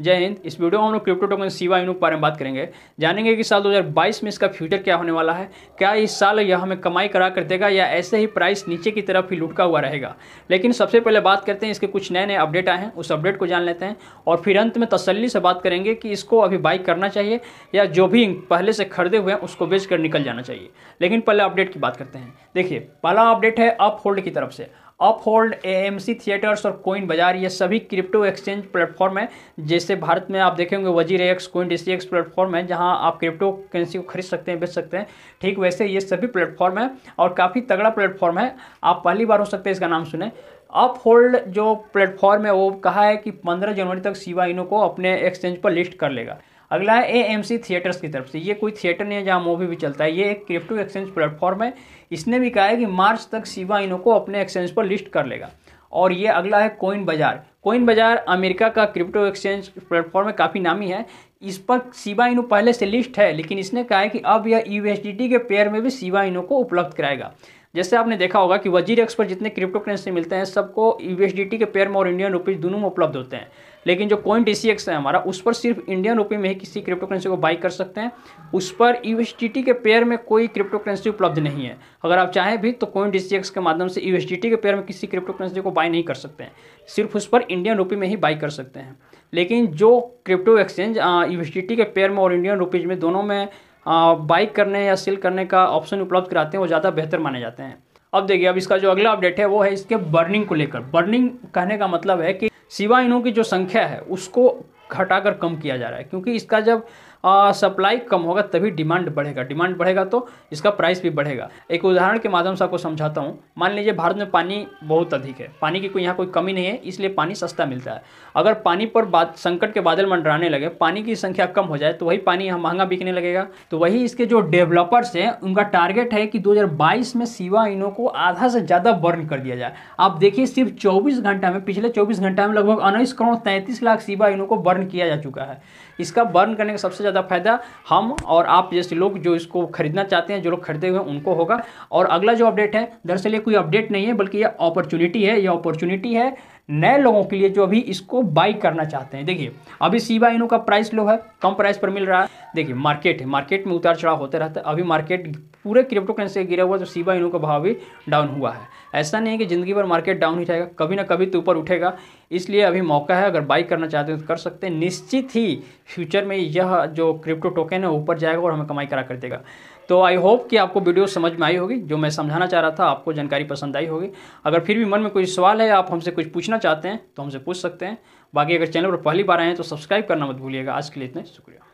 जय हिंद इस वीडियो में हम लोग क्रिप्टो टोकन सीवा इनू बारे में बात करेंगे जानेंगे कि साल 2022 में इसका फ्यूचर क्या होने वाला है क्या इस साल यह हमें कमाई करा कर देगा या ऐसे ही प्राइस नीचे की तरफ ही लुटका हुआ रहेगा लेकिन सबसे पहले बात करते हैं इसके कुछ नए नए अपडेट आए हैं उस अपडेट को जान लेते हैं और फिर अंत में तसली से बात करेंगे कि इसको अभी बाइक करना चाहिए या जो भी पहले से खरीदे हुए हैं उसको बेच कर निकल जाना चाहिए लेकिन पहले अपडेट की बात करते हैं देखिए पहला अपडेट है अप होल्ड की तरफ से अपहोल्ड सी थिएटर्स और कोइन बाजार ये सभी क्रिप्टो एक्सचेंज प्लेटफॉर्म है जैसे भारत में आप देखेंगे Wazir X coin D X platform है जहां आप क्रिप्टो करेंसी को खरीद सकते हैं बेच सकते हैं ठीक वैसे ये सभी प्लेटफॉर्म है और काफ़ी तगड़ा प्लेटफॉर्म है आप पहली बार हो सकते हैं इसका नाम सुने अप होल्ड जो प्लेटफॉर्म है वो कहा है कि पंद्रह जनवरी तक सीवा इनो को अपने एक्सचेंज पर लिस्ट कर लेगा अगला है ए एम सी थिएटर्स की तरफ से ये कोई थिएटर नहीं है जहाँ मूवी भी चलता है ये एक क्रिप्टो एक्सचेंज प्लेटफॉर्म है इसने भी कहा है कि मार्च तक सीवा इनो को अपने एक्सचेंज पर लिस्ट कर लेगा और ये अगला है कोइन बाजार कोइन बाजार अमेरिका का क्रिप्टो एक्सचेंज प्लेटफॉर्म है काफ़ी नामी है इस पर सीवा इनो पहले से लिस्ट है लेकिन इसने कहा है कि अब यह टी के पेयर में भी सीवा इनो को उपलब्ध कराएगा जैसे आपने देखा होगा कि वजीर एक्स पर जितने क्रिप्टो करेंसी मिलते हैं सबको टी के पेयर में और इंडियन रुपीज दोनों में उपलब्ध होते हैं लेकिन जो सी एक्स है हमारा उस पर सिर्फ इंडियन रुपये में ही किसी क्रिप्टो करेंसी को बाई कर सकते हैं उस पर यू के पेयर में कोई क्रिप्टो करेंसी उपलब्ध नहीं है अगर आप चाहें भी तो सी एक्स के माध्यम से यू के पेयर में किसी क्रिप्टो करेंसी को बाई नहीं कर सकते हैं सिर्फ उस पर इंडियन रुपये में ही बाई कर सकते हैं लेकिन जो क्रिप्टो एक्सचेंज यू के पेयर में और इंडियन रुपीज़ में दोनों में बाई करने या सेल करने का ऑप्शन उपलब्ध कराते हैं वो ज़्यादा बेहतर माने जाते हैं अब देखिए अब इसका जो अगला अपडेट है वो है इसके बर्निंग को लेकर बर्निंग कहने का मतलब है कि सिवा इनों की जो संख्या है उसको घटाकर कम किया जा रहा है क्योंकि इसका जब सप्लाई कम होगा तभी डिमांड बढ़ेगा डिमांड बढ़ेगा तो इसका प्राइस भी बढ़ेगा एक उदाहरण के माध्यम से आपको समझाता हूँ मान लीजिए भारत में पानी बहुत अधिक है पानी की कोई यहाँ कोई कमी नहीं है इसलिए पानी सस्ता मिलता है अगर पानी पर बाद संकट के बादल मंडराने लगे पानी की संख्या कम हो जाए तो वही पानी यहाँ महंगा बिकने लगेगा तो वही इसके जो डेवलपर्स हैं उनका टारगेट है कि दो में सिवा इनो को आधा से ज़्यादा बर्न कर दिया जाए आप देखिए सिर्फ चौबीस घंटा में पिछले चौबीस घंटा में लगभग उन्नीस करोड़ तैंतीस लाख सिवा इनो को बर्न किया जा चुका है इसका बर्न करने का सबसे ज़्यादा फायदा हम और आप जैसे लोग जो इसको खरीदना चाहते हैं जो लोग खरीदे हुए उनको होगा और अगला जो अपडेट है दरअसल ये कोई अपडेट नहीं है बल्कि यह अपॉर्चुनिटी है यह अपॉर्चुनिटी है नए लोगों के लिए जो अभी इसको बाई करना चाहते हैं देखिए अभी सीवा इनो का प्राइस लो है कम प्राइस पर मिल रहा है देखिए मार्केट है मार्केट में उतार चढ़ाव होते रहता है अभी मार्केट पूरे क्रिप्टो करेंसी गिरा हुआ तो सीवा इनो का भाव भी डाउन हुआ है ऐसा नहीं है कि ज़िंदगी भर मार्केट डाउन ही रहेगा कभी ना कभी तो ऊपर उठेगा इसलिए अभी मौका है अगर बाई करना चाहते हैं तो कर सकते हैं निश्चित ही फ्यूचर में यह जो क्रिप्टो टोकन है ऊपर जाएगा और हमें कमाई करा कर देगा तो आई होप कि आपको वीडियो समझ में आई होगी जो मैं समझाना चाह रहा था आपको जानकारी पसंद आई होगी अगर फिर भी मन में कोई सवाल है आप हमसे कुछ पूछना चाहते हैं तो हमसे पूछ सकते हैं बाकी अगर चैनल पर पहली बार आए हैं तो सब्सक्राइब करना मत भूलिएगा आज के लिए इतने शुक्रिया